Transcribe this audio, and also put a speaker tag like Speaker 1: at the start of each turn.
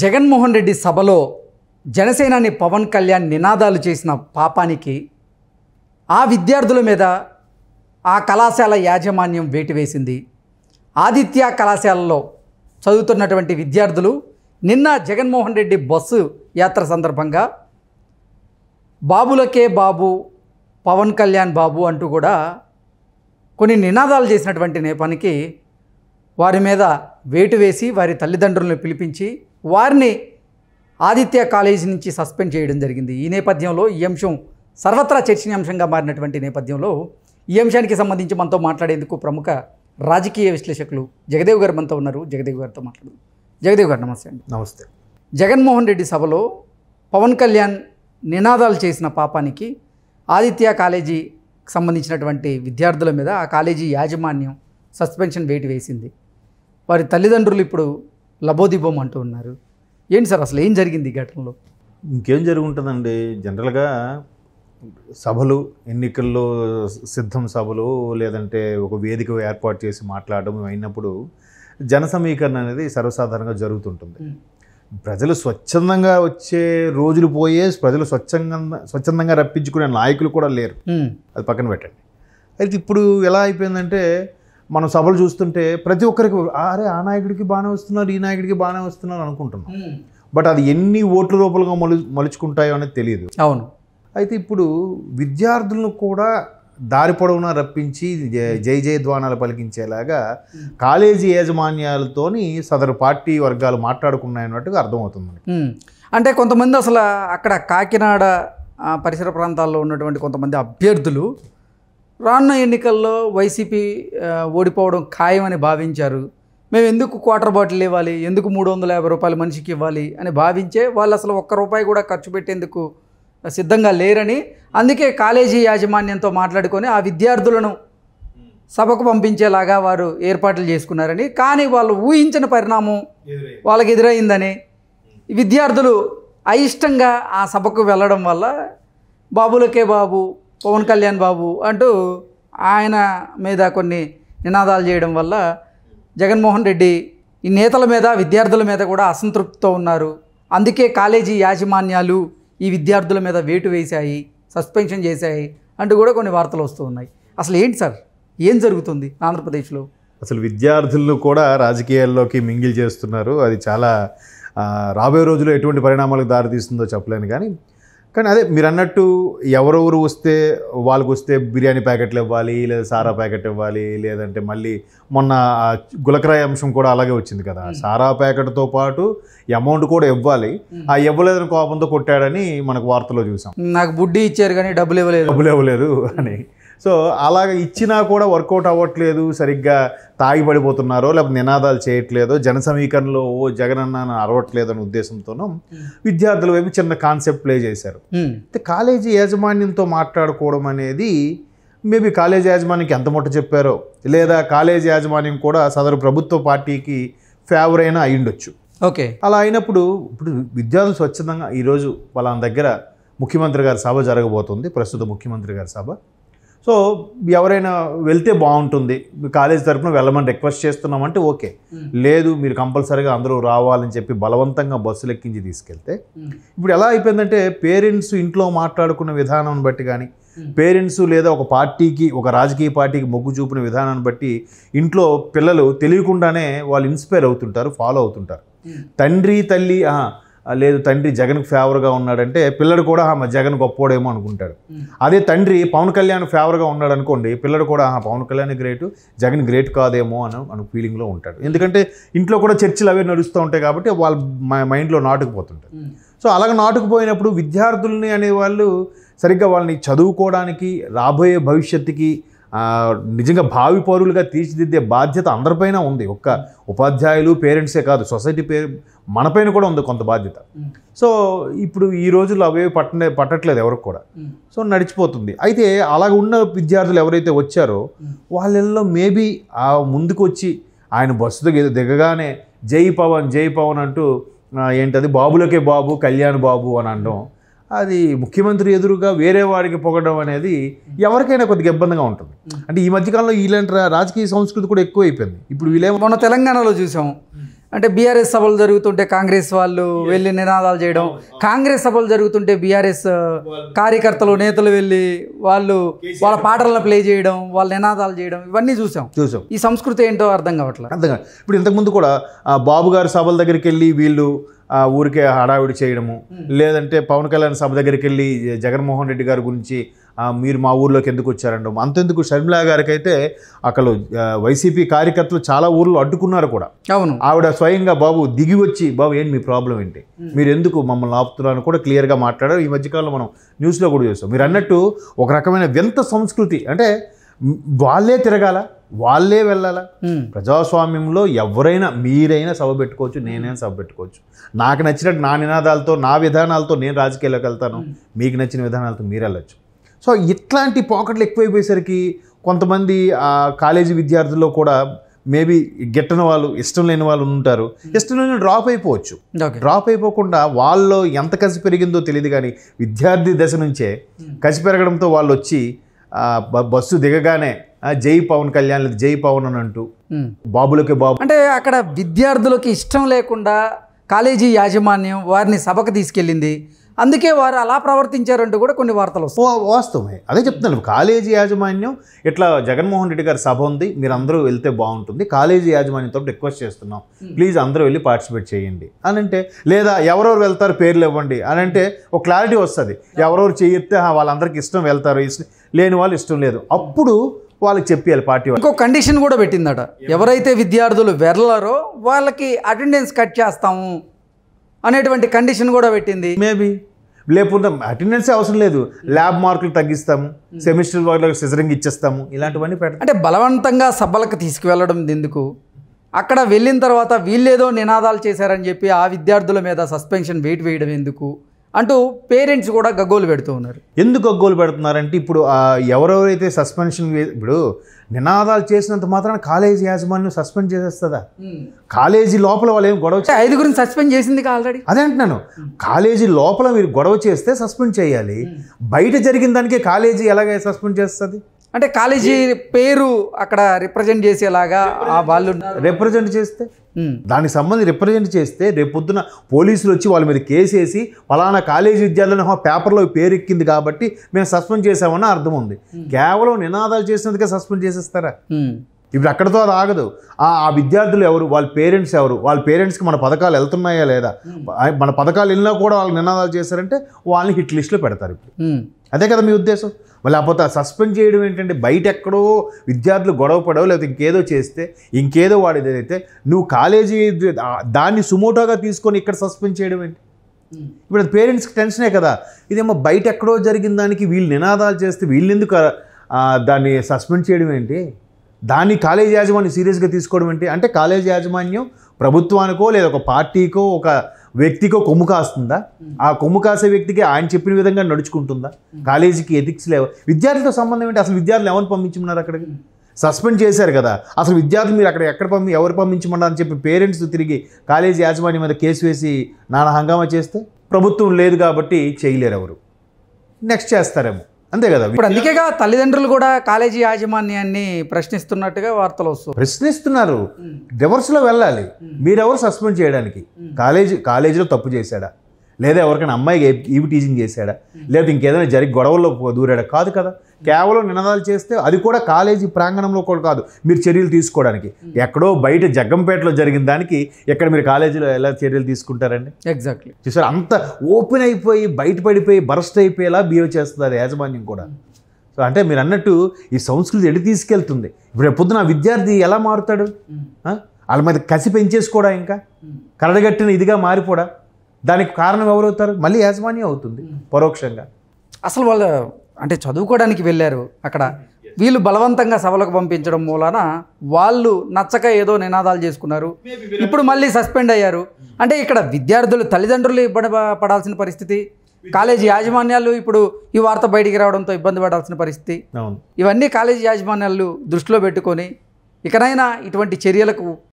Speaker 1: జగన్మోహన్ రెడ్డి సభలో జనసేనాని పవన్ కళ్యాణ్ నినాదాలు చేసిన పాపానికి ఆ విద్యార్థుల మీద ఆ కళాశాల యాజమాన్యం వేటు వేసింది ఆదిత్య కళాశాలలో చదువుతున్నటువంటి విద్యార్థులు నిన్న జగన్మోహన్ రెడ్డి బస్సు యాత్ర సందర్భంగా బాబులకే బాబు పవన్ కళ్యాణ్ బాబు అంటూ కూడా కొన్ని నినాదాలు చేసినటువంటి నేపానికి వారి మీద వేటు వేసి వారి తల్లిదండ్రులను పిలిపించి వారిని ఆదిత్య కాలేజీ నుంచి సస్పెండ్ చేయడం జరిగింది ఈ నేపథ్యంలో ఈ అంశం సర్వత్రా చర్చనీయాంశంగా మారినటువంటి నేపథ్యంలో ఈ అంశానికి సంబంధించి మనతో మాట్లాడేందుకు ప్రముఖ రాజకీయ విశ్లేషకులు జగదేవ్ గారు మనతో ఉన్నారు జగదేవ్ గారితో మాట్లాడు జగదేవ్ గారు నమస్తే అండి నమస్తే జగన్మోహన్ రెడ్డి సభలో పవన్ కళ్యాణ్ నినాదాలు చేసిన పాపానికి ఆదిత్య కాలేజీ సంబంధించినటువంటి విద్యార్థుల మీద ఆ కాలేజీ యాజమాన్యం సస్పెన్షన్ వేటి వేసింది వారి తల్లిదండ్రులు ఇప్పుడు లబోదిబోం అంటూ ఉన్నారు ఏంటి సార్ అసలు ఏం జరిగింది ఈ ఘటనలో
Speaker 2: ఇంకేం జరుగుంటుందండి జనరల్గా సభలు ఎన్నికల్లో సిద్ధం సభలు లేదంటే ఒక వేదిక ఏర్పాటు చేసి మాట్లాడడం అయినప్పుడు జన సమీకరణ అనేది సర్వసాధారణంగా జరుగుతుంటుంది ప్రజలు స్వచ్ఛందంగా వచ్చే రోజులు పోయే ప్రజలు స్వచ్ఛంగా స్వచ్ఛందంగా రప్పించుకునే నాయకులు కూడా లేరు అది పక్కన పెట్టండి అయితే ఇప్పుడు ఎలా అయిపోయిందంటే మనం సభలు చూస్తుంటే ప్రతి ఒక్కరికి అరే ఆ నాయకుడికి బాగానే వస్తున్నారు ఈ నాయకుడికి బాగానే వస్తున్నారు అనుకుంటున్నాం బట్ అది ఎన్ని ఓట్ల రూపంగా మలు మలుచుకుంటాయో అనేది తెలియదు అవును అయితే ఇప్పుడు విద్యార్థులను కూడా దారి పొడవునా రప్పించి జై జయ ద్వానాలు పలికించేలాగా కాలేజీ యాజమాన్యాలతోని సదరు పార్టీ వర్గాలు మాట్లాడుకున్నాయన్నట్టుగా అర్థమవుతుంది
Speaker 1: అంటే కొంతమంది అసలు అక్కడ కాకినాడ పరిసర ప్రాంతాల్లో ఉన్నటువంటి కొంతమంది అభ్యర్థులు రానున్న ఎన్నికల్లో వైసీపీ ఓడిపోవడం ఖాయమని భావించారు మేము ఎందుకు క్వార్టర్ బాటిల్ ఇవ్వాలి ఎందుకు మూడు వందల యాభై రూపాయలు మనిషికి ఇవ్వాలి అని భావించే వాళ్ళు అసలు ఒక్క రూపాయి కూడా ఖర్చు పెట్టేందుకు సిద్ధంగా లేరని అందుకే కాలేజీ యాజమాన్యంతో మాట్లాడుకొని ఆ విద్యార్థులను సభకు పంపించేలాగా వారు ఏర్పాట్లు చేసుకున్నారని కానీ వాళ్ళు ఊహించిన పరిణామం వాళ్ళకి ఎదురైందని విద్యార్థులు అయిష్టంగా ఆ సభకు వెళ్ళడం వల్ల బాబులకే బాబు పవన్ కళ్యాణ్ బాబు అంటూ ఆయన మీద కొన్ని నినాదాలు చేయడం వల్ల జగన్మోహన్ రెడ్డి ఈ నేతల మీద విద్యార్థుల మీద కూడా అసంతృప్తితో ఉన్నారు అందుకే కాలేజీ యాజమాన్యాలు ఈ విద్యార్థుల మీద వేటు వేశాయి సస్పెన్షన్ చేశాయి అంటూ కూడా కొన్ని వార్తలు వస్తూ ఉన్నాయి అసలు ఏంటి సార్ ఏం జరుగుతుంది ఆంధ్రప్రదేశ్లో
Speaker 2: అసలు విద్యార్థులను కూడా రాజకీయాల్లోకి మింగిల్ చేస్తున్నారు అది చాలా రాబోయే రోజుల్లో ఎటువంటి పరిణామాలకు దారితీస్తుందో చెప్పలేను కానీ కానీ అదే మీరు అన్నట్టు ఎవరెవరు వస్తే వాళ్ళకు వస్తే బిర్యానీ ప్యాకెట్లు ఇవ్వాలి లేదా సారా ప్యాకెట్ ఇవ్వాలి లేదంటే మళ్ళీ మొన్న గులకరాయ అంశం కూడా అలాగే వచ్చింది కదా సారా ప్యాకెట్తో పాటు అమౌంట్ కూడా ఇవ్వాలి ఆ ఇవ్వలేదని కోపంతో కొట్టాడని మనకు వార్తలో చూసాం
Speaker 1: నాకు బుడ్డి ఇచ్చారు కానీ
Speaker 2: డబ్బులు ఇవ్వలేదు డబ్బులు ఇవ్వలేదు అని సో అలాగ ఇచ్చినా కూడా వర్కౌట్ అవ్వట్లేదు సరిగ్గా తాగి పడిపోతున్నారో లేకపోతే నినాదాలు చేయట్లేదో జన సమీకరణలో ఓ జగనన్న అరవట్లేదు అనే ఉద్దేశంతోనూ విద్యార్థుల వైపు చిన్న కాన్సెప్ట్ ప్లే చేశారు అయితే కాలేజీ యాజమాన్యంతో మాట్లాడుకోవడం అనేది మేబీ కాలేజీ యాజమాన్యానికి ఎంత మొట్ట చెప్పారో లేదా కాలేజీ యాజమాన్యం కూడా సదరు ప్రభుత్వ పార్టీకి ఫేవర్ అయినా అయ్యుండొచ్చు ఓకే అలా అయినప్పుడు ఇప్పుడు విద్యార్థులు స్వచ్ఛందంగా ఈరోజు వాళ్ళ దగ్గర ముఖ్యమంత్రి గారి సభ జరగబోతుంది ప్రస్తుత ముఖ్యమంత్రి గారి సభ సో ఎవరైనా వెళ్తే బాగుంటుంది కాలేజ్ తరఫున వెళ్ళమని రిక్వెస్ట్ చేస్తున్నామంటే ఓకే లేదు మీరు కంపల్సరీగా అందరూ రావాలని చెప్పి బలవంతంగా బస్సులు ఎక్కించి తీసుకెళ్తే ఇప్పుడు ఎలా అయిపోయిందంటే పేరెంట్స్ ఇంట్లో మాట్లాడుకున్న విధానం బట్టి కానీ పేరెంట్స్ లేదా ఒక పార్టీకి ఒక రాజకీయ పార్టీకి మొగ్గు చూపిన విధానాన్ని బట్టి ఇంట్లో పిల్లలు తెలియకుండానే వాళ్ళు ఇన్స్పైర్ అవుతుంటారు ఫాలో అవుతుంటారు తండ్రి తల్లి లేదు తండ్రి జగన్కు ఫేవర్గా ఉన్నాడంటే పిల్లడు కూడా ఆమె జగన్ గొప్పోడేమో అనుకుంటాడు అదే తండ్రి పవన్ కళ్యాణ్ ఫేవర్గా ఉన్నాడు అనుకోండి పిల్లడు కూడా ఆ పవన్ కళ్యాణ్ గ్రేటు జగన్ గ్రేట్ కాదేమో అని మన ఫీలింగ్లో ఉంటాడు ఎందుకంటే ఇంట్లో కూడా చర్చలు అవే నడుస్తూ ఉంటాయి కాబట్టి వాళ్ళ మైండ్లో నాటుకుపోతుంటారు సో అలాగ నాటుకుపోయినప్పుడు విద్యార్థుల్ని అనేవాళ్ళు సరిగ్గా వాళ్ళని చదువుకోవడానికి రాబోయే భవిష్యత్తుకి నిజంగా భావి పౌరులుగా తీర్చిదిద్దే బాధ్యత అందరిపైన ఉంది ఒక్క ఉపాధ్యాయులు పేరెంట్సే కాదు సొసైటీ పేరు మనపైన కూడా ఉంది కొంత బాధ్యత సో ఇప్పుడు ఈ రోజుల్లో అవే పట్టనే పట్టట్లేదు ఎవరికి కూడా సో నడిచిపోతుంది అయితే అలాగ ఉన్న విద్యార్థులు ఎవరైతే వచ్చారో వాళ్ళల్లో మేబీ ఆ ముందుకు వచ్చి ఆయన బస్సు దిగగానే జై పవన్ జై పవన్ అంటూ ఏంటది బాబులకే బాబు కళ్యాణ్ బాబు అని అనడం అది ముఖ్యమంత్రి ఎదురుగా వేరే వాడికి
Speaker 1: పొగడం అనేది ఎవరికైనా కొద్దిగా ఇబ్బందిగా ఉంటుంది అంటే ఈ మధ్యకాలంలో ఇలాంటి రాజకీయ సంస్కృతి కూడా ఎక్కువ అయిపోయింది ఇప్పుడు వీళ్ళే మన తెలంగాణలో చూసాము అంటే బీఆర్ఎస్ సభలు జరుగుతుంటే కాంగ్రెస్ వాళ్ళు వెళ్ళి నినాదాలు చేయడం కాంగ్రెస్ సభలు జరుగుతుంటే బీఆర్ఎస్ కార్యకర్తలు నేతలు వెళ్ళి వాళ్ళు వాళ్ళ పాటలను ప్లే చేయడం వాళ్ళ నినాదాలు చేయడం ఇవన్నీ చూసాం చూసాం ఈ సంస్కృతి ఏంటో అర్థం కావట్లేదు
Speaker 2: అర్థం కాదు ఇప్పుడు ఇంతకుముందు కూడా బాబు గారి సభల దగ్గరికి వెళ్ళి వీళ్ళు ఊరికే హడావిడి చేయడము లేదంటే పవన్ కళ్యాణ్ సభ దగ్గరికి వెళ్ళి జగన్మోహన్ రెడ్డి గారి గురించి మీరు మా ఊర్లోకి ఎందుకు వచ్చారండి అంతెందుకు షర్మిలా గారికి అయితే అక్కడ వైసీపీ కార్యకర్తలు చాలా ఊర్లు అడ్డుకున్నారు కూడా అవును ఆవిడ స్వయంగా బాబు దిగి వచ్చి బాబు ఏంటి మీ ప్రాబ్లం ఏంటి మీరు ఎందుకు మమ్మల్ని ఆపుతున్నారని కూడా క్లియర్గా మాట్లాడారు ఈ మధ్యకాలంలో మనం న్యూస్లో కూడా చూస్తాం మీరు అన్నట్టు ఒక రకమైన వింత సంస్కృతి అంటే వాళ్ళే తిరగాల వాళ్ళే వెళ్ళాల ప్రజాస్వామ్యంలో ఎవరైనా మీరైనా సభ పెట్టుకోవచ్చు నేనైనా సభ పెట్టుకోవచ్చు నాకు నచ్చినట్టు నా నినాదాలతో నా విధానాలతో నేను రాజకీయాల్లోకి వెళ్తాను మీకు నచ్చిన విధానాలతో మీరు వెళ్ళచ్చు సో ఇట్లాంటి పాకెట్లు ఎక్కువైపోయేసరికి కొంతమంది ఆ కాలేజీ విద్యార్థుల్లో కూడా మేబీ గిట్టని వాళ్ళు ఇష్టం లేని వాళ్ళు ఉంటారు ఇష్టం లేని డ్రాప్ అయిపోవచ్చు డ్రాప్ అయిపోకుండా వాళ్ళు ఎంత కసి పెరిగిందో తెలియదు కానీ విద్యార్థి దశ నుంచే కసి పెరగడంతో వాళ్ళు వచ్చి బస్సు దిగగానే జై పవన్ కళ్యాణ్ లేదు జై పవన్ అని అంటూ
Speaker 1: బాబులకి బాబు అంటే అక్కడ విద్యార్థులకి ఇష్టం లేకుండా కాలేజీ యాజమాన్యం వారిని సభకు తీసుకెళ్ళింది అందుకే వారు అలా ప్రవర్తించారంటూ కూడా కొన్ని వార్తలు వాస్తవమే అదే చెప్తున్నాను కాలేజీ యాజమాన్యం ఇట్లా జగన్మోహన్ రెడ్డి గారి సభ ఉంది మీరు అందరూ వెళ్తే
Speaker 2: బాగుంటుంది కాలేజీ యాజమాన్యంతో రిక్వెస్ట్ చేస్తున్నాం hmm. ప్లీజ్ అందరూ వెళ్ళి పార్టిసిపేట్ చేయండి అని అంటే లేదా ఎవరెవరు వెళ్తారు పేర్లు ఇవ్వండి అని అంటే ఒక క్లారిటీ వస్తుంది ఎవరెవరు చేయితే వాళ్ళందరికీ
Speaker 1: ఇష్టం వెళ్తారు లేని వాళ్ళు ఇష్టం లేదు అప్పుడు వాళ్ళకి చెప్పేయాలి పార్టీ ఇంకో కండిషన్ కూడా పెట్టిందట ఎవరైతే విద్యార్థులు వెళ్ళారో వాళ్ళకి అటెండెన్స్ కట్ చేస్తాము అనేటువంటి కండిషన్ కూడా పెట్టింది మేబీ లేకుండా అటెండెన్స్ అవసరం లేదు ల్యాబ్ మార్కులు తగ్గిస్తాము
Speaker 2: సెమిస్టర్ వాళ్ళకి సిజరింగ్
Speaker 1: ఇచ్చేస్తాము ఇలాంటివన్నీ పెట్ట అంటే బలవంతంగా సభలకు తీసుకువెళ్ళడం ఎందుకు అక్కడ వెళ్ళిన తర్వాత వీళ్ళేదో నినాదాలు చేశారని చెప్పి ఆ విద్యార్థుల మీద సస్పెన్షన్ వెయిట్ వేయడం ఎందుకు అంటూ పేరెంట్స్ కూడా గగ్గోలు పెడుతూ ఉన్నారు ఎందుకు గగ్గోలు
Speaker 2: పెడుతున్నారంటే ఇప్పుడు ఎవరెవరైతే సస్పెన్షన్ ఇప్పుడు నినాదాలు చేసినంత మాత్రాన కాలేజీ యాజమాన్యం సస్పెండ్ చేసేస్తుందా కాలేజీ లోపల వాళ్ళు ఏం గొడవ ఐదుగురిని సస్పెండ్ చేసింది ఆల్రెడీ అదే అంటున్నాను కాలేజీ లోపల మీరు గొడవ చేస్తే సస్పెండ్ చేయాలి బయట జరిగిన దానికి
Speaker 1: కాలేజీ ఎలాగ సస్పెండ్ చేస్తుంది
Speaker 2: అంటే కాలేజీ పేరు అక్కడ
Speaker 1: రిప్రజెంట్ చేసేలాగా
Speaker 2: ఆ వాళ్ళు రిప్రజెంట్ చేస్తే దానికి సంబంధించి రిప్రజెంట్ చేస్తే రేపొద్దున పోలీసులు వచ్చి వాళ్ళ మీద కేసు వేసి ఫలానా కాలేజీ విద్యార్థులను పేపర్లో పేరు ఎక్కింది కాబట్టి మేము సస్పెండ్ చేసామని అర్థం ఉంది కేవలం నినాదాలు చేసినందుకే సస్పెండ్ చేసేస్తారా ఇప్పుడు అక్కడతో అది ఆగదు ఆ విద్యార్థులు ఎవరు వాళ్ళ పేరెంట్స్ ఎవరు వాళ్ళ పేరెంట్స్కి మన పథకాలు వెళ్తున్నాయా లేదా మన పథకాలు వెళ్ళినా కూడా వాళ్ళు నినాదాలు చేశారంటే వాళ్ళని హిట్ లిస్ట్లో పెడతారు ఇప్పుడు అదే కదా మీ ఉద్దేశం మళ్ళీ లేకపోతే సస్పెండ్ చేయడం ఏంటంటే బయట ఎక్కడో విద్యార్థులు గొడవ పడవు లేకపోతే ఇంకేదో చేస్తే ఇంకేదో వాడు ఏదైతే నువ్వు కాలేజీ దాన్ని సుమోటోగా తీసుకొని ఇక్కడ సస్పెండ్ చేయడం ఏంటి ఇప్పుడు పేరెంట్స్కి టెన్షనే కదా ఇదేమో బయట ఎక్కడో జరిగిన దానికి వీళ్ళు నినాదాలు చేస్తే వీళ్ళు ఎందుకు దాన్ని సస్పెండ్ చేయడం ఏంటి దాన్ని కాలేజీ యాజమాన్యం సీరియస్గా తీసుకోవడం ఏంటి అంటే కాలేజీ యాజమాన్యం ప్రభుత్వానికో లేదా ఒక పార్టీకో ఒక వ్యక్తికి కొమ్ము కాస్తుందా ఆ కొమ్ము కాసే వ్యక్తికి ఆయన చెప్పిన విధంగా నడుచుకుంటుందా కాలేజీకి ఎథిక్స్ లేవు విద్యార్థులతో సంబంధం ఏంటి అసలు విద్యార్థులు ఎవరు పంపించమన్నారు అక్కడికి సస్పెండ్ చేశారు కదా అసలు విద్యార్థులు మీరు అక్కడ ఎక్కడ పంపి ఎవరు పంపించమన్నారు అని చెప్పి పేరెంట్స్ తిరిగి కాలేజీ యాజమాన్యం మీద కేసు వేసి నానా హంగామా చేస్తే ప్రభుత్వం లేదు కాబట్టి చేయలేరు ఎవరు నెక్స్ట్ చేస్తారేమో అంతే కదా ఇప్పుడు
Speaker 1: అందుకేగా తల్లిదండ్రులు కూడా కాలేజీ యాజమాన్యాన్ని ప్రశ్నిస్తున్నట్టుగా వార్తలు వస్తుంది
Speaker 2: ప్రశ్నిస్తున్నారు రివర్స్లో వెళ్ళాలి మీరెవరు సస్పెండ్ చేయడానికి కాలేజీ కాలేజీలో తప్పు చేశాడా లేదా ఎవరికైనా అమ్మాయికి ఈవి టీచింగ్ చేశాడా లేదా ఇంకేదైనా జరిగి గొడవల్లో దూరాడా కాదు కదా కేవలం నినాదాలు చేస్తే అది కూడా కాలేజీ ప్రాంగణంలో కూడా కాదు మీరు చర్యలు తీసుకోవడానికి ఎక్కడో బయట జగ్గంపేటలో జరిగిన దానికి ఎక్కడ మీరు కాలేజీలో ఎలా చర్యలు తీసుకుంటారండి ఎగ్జాక్ట్లీ చూసారు అంత ఓపెన్ అయిపోయి బయటపడిపోయి బరస్ట్ అయిపోయేలా బిహేవ్ చేస్తుంది యాజమాన్యం కూడా సో అంటే మీరు అన్నట్టు ఈ సంస్కృతి ఎడి తీసుకెళ్తుంది ఇప్పుడు పొద్దున విద్యార్థి ఎలా మారుతాడు hmm. వాళ్ళ మీద కసి పెంచేసుకోడా ఇంకా hmm. కరడగట్టిన ఇదిగా మారిపోడా
Speaker 1: దానికి కారణం ఎవరవుతారు మళ్ళీ యాజమాన్యం అవుతుంది పరోక్షంగా అసలు వాళ్ళు అంటే చదువుకోవడానికి వెళ్ళారు అక్కడ వీళ్ళు బలవంతంగా సభలకు పంపించడం మూలాన వాళ్ళు నచ్చక ఏదో నినాదాలు చేసుకున్నారు ఇప్పుడు మళ్ళీ సస్పెండ్ అయ్యారు అంటే ఇక్కడ విద్యార్థులు తల్లిదండ్రులు ఇబ్బంది పడాల్సిన పరిస్థితి కాలేజీ యాజమాన్యాలు ఇప్పుడు ఈ వార్త బయటికి రావడంతో ఇబ్బంది పడాల్సిన పరిస్థితి ఇవన్నీ కాలేజీ యాజమాన్యాలు దృష్టిలో పెట్టుకొని ఇకనైనా ఇటువంటి చర్యలకు